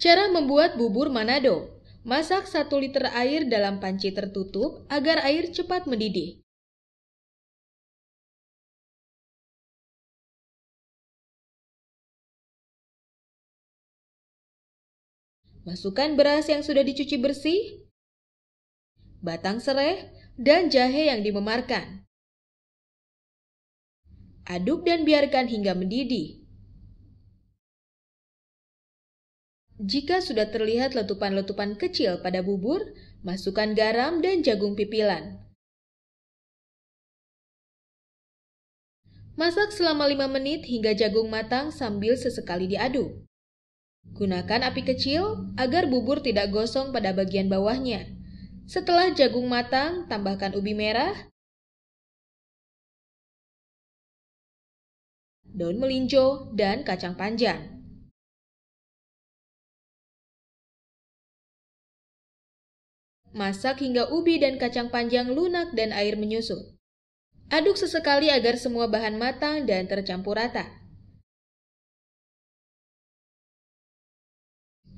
Cara membuat bubur Manado. Masak 1 liter air dalam panci tertutup agar air cepat mendidih. Masukkan beras yang sudah dicuci bersih, batang serai, dan jahe yang dimemarkan. Aduk dan biarkan hingga mendidih. Jika sudah terlihat letupan-letupan kecil pada bubur, masukkan garam dan jagung pipilan. Masak selama 5 menit hingga jagung matang sambil sesekali diaduk. Gunakan api kecil agar bubur tidak gosong pada bagian bawahnya. Setelah jagung matang, tambahkan ubi merah, daun melinjo, dan kacang panjang. Masak hingga ubi dan kacang panjang lunak dan air menyusut. Aduk sesekali agar semua bahan matang dan tercampur rata.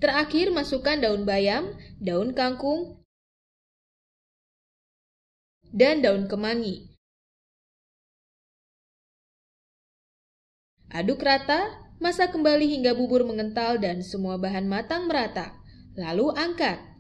Terakhir, masukkan daun bayam, daun kangkung, dan daun kemangi. Aduk rata, masak kembali hingga bubur mengental dan semua bahan matang merata. Lalu angkat.